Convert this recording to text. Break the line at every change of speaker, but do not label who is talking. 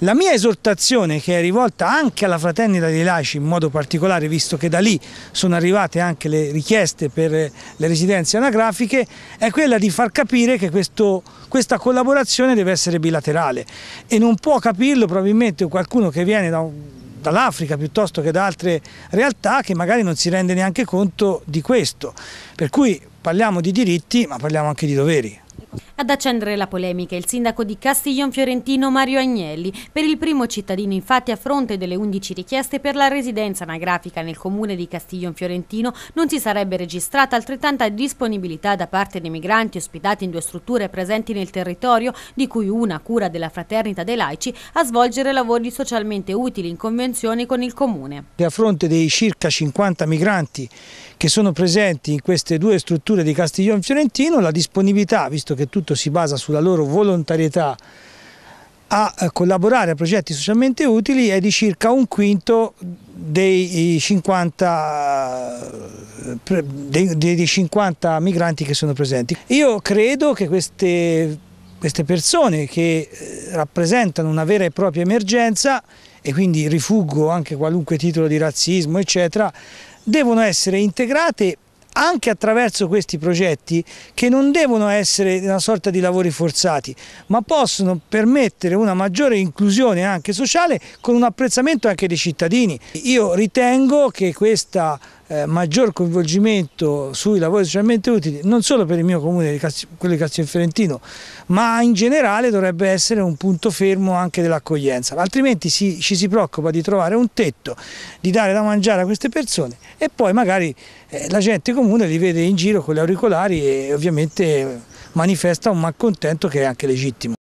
La mia esortazione che è rivolta anche alla fraternita dei laici in modo particolare, visto che da lì sono arrivate anche le richieste per le residenze anagrafiche, è quella di far capire che questo, questa collaborazione deve essere bilaterale e non può capirlo probabilmente qualcuno che viene da un dall'Africa piuttosto che da altre realtà che magari non si rende neanche conto di questo. Per cui parliamo di diritti ma parliamo anche di doveri.
Ad accendere la polemica il sindaco di Castiglion Fiorentino Mario Agnelli. Per il primo cittadino infatti a fronte delle 11 richieste per la residenza anagrafica nel comune di Castiglion Fiorentino non si sarebbe registrata altrettanta disponibilità da parte dei migranti ospitati in due strutture presenti nel territorio, di cui una cura della fraternita dei laici, a svolgere lavori socialmente utili in convenzione con il comune.
A fronte dei circa 50 migranti che sono presenti in queste due strutture di Castiglion Fiorentino, la disponibilità, visto che tutti soprattutto si basa sulla loro volontarietà a eh, collaborare a progetti socialmente utili è di circa un quinto dei 50, eh, dei, dei 50 migranti che sono presenti. Io credo che queste, queste persone che eh, rappresentano una vera e propria emergenza e quindi rifuggo anche qualunque titolo di razzismo eccetera, devono essere integrate anche attraverso questi progetti che non devono essere una sorta di lavori forzati, ma possono permettere una maggiore inclusione anche sociale con un apprezzamento anche dei cittadini. Io ritengo che questa eh, maggior coinvolgimento sui lavori socialmente utili, non solo per il mio comune, quello di Castelfiorentino, ma in generale dovrebbe essere un punto fermo anche dell'accoglienza, altrimenti si, ci si preoccupa di trovare un tetto, di dare da mangiare a queste persone e poi magari eh, la gente comune li vede in giro con gli auricolari e ovviamente manifesta un malcontento che è anche legittimo.